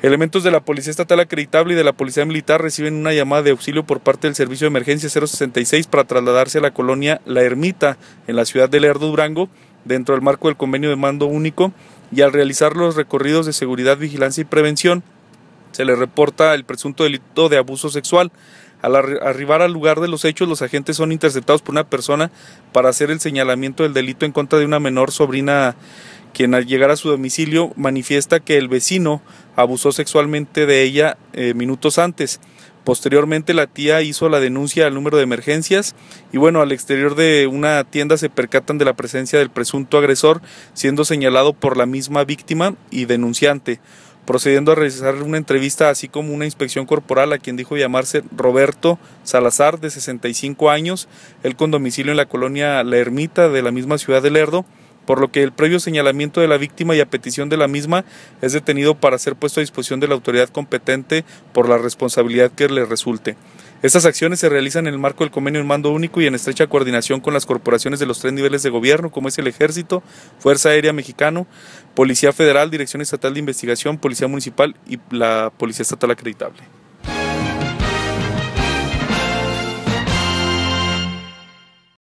Elementos de la Policía Estatal acreditable y de la Policía Militar reciben una llamada de auxilio por parte del Servicio de Emergencia 066 para trasladarse a la colonia La Ermita, en la ciudad de Lerdo Durango, dentro del marco del convenio de mando único, y al realizar los recorridos de seguridad, vigilancia y prevención, se le reporta el presunto delito de abuso sexual. Al arribar al lugar de los hechos, los agentes son interceptados por una persona para hacer el señalamiento del delito en contra de una menor sobrina quien al llegar a su domicilio manifiesta que el vecino abusó sexualmente de ella eh, minutos antes. Posteriormente la tía hizo la denuncia al número de emergencias y bueno, al exterior de una tienda se percatan de la presencia del presunto agresor siendo señalado por la misma víctima y denunciante, procediendo a realizar una entrevista así como una inspección corporal a quien dijo llamarse Roberto Salazar de 65 años, él con domicilio en la colonia La Ermita de la misma ciudad de Lerdo por lo que el previo señalamiento de la víctima y a petición de la misma es detenido para ser puesto a disposición de la autoridad competente por la responsabilidad que le resulte. Estas acciones se realizan en el marco del convenio en mando único y en estrecha coordinación con las corporaciones de los tres niveles de gobierno, como es el Ejército, Fuerza Aérea Mexicano, Policía Federal, Dirección Estatal de Investigación, Policía Municipal y la Policía Estatal Acreditable.